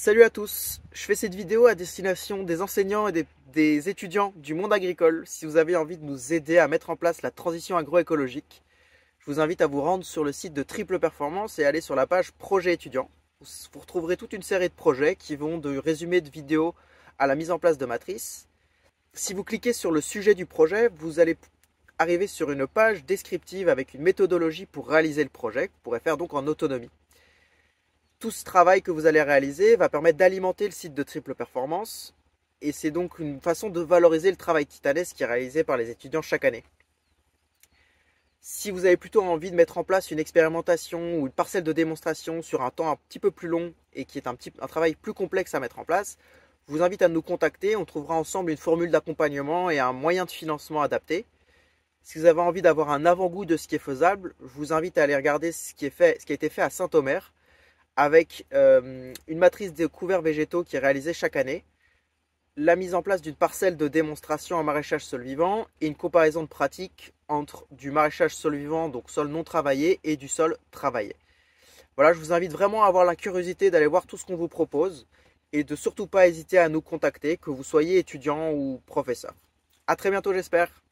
Salut à tous, je fais cette vidéo à destination des enseignants et des, étudiants du monde agricole. Si vous avez envie de nous aider à mettre en place la transition agroécologique, je vous invite à vous rendre sur le site de Triple Performance et aller sur la page Projet étudiant. Vous retrouverez toute une série de projets qui vont de résumé de vidéos à la mise en place de matrices. Si vous cliquez sur le sujet du projet, vous allez arriver sur une page descriptive avec une méthodologie pour réaliser le projet, vous pourrez faire donc en autonomie tout ce travail que vous allez réaliser va permettre d'alimenter le site de triple performance. Et c'est donc une façon de valoriser le travail titanesque qui est réalisé par les étudiants chaque année. Si vous avez plutôt envie de mettre en place une expérimentation ou une parcelle de démonstration sur un temps un petit peu plus long et qui est un, petit, un travail plus complexe à mettre en place, je vous invite à nous contacter. On trouvera ensemble une formule d'accompagnement et un moyen de financement adapté. Si vous avez envie d'avoir un avant-goût de ce qui est faisable, je vous invite à aller regarder ce qui, est fait, ce qui a été fait à Saint-Omer avec euh, une matrice de couverts végétaux qui est réalisée chaque année, la mise en place d'une parcelle de démonstration en maraîchage sol vivant et une comparaison de pratiques entre du maraîchage sol vivant, donc sol non travaillé, et du sol travaillé. Voilà, je vous invite vraiment à avoir la curiosité d'aller voir tout ce qu'on vous propose et de surtout pas hésiter à nous contacter, que vous soyez étudiant ou professeur. À très bientôt, j'espère.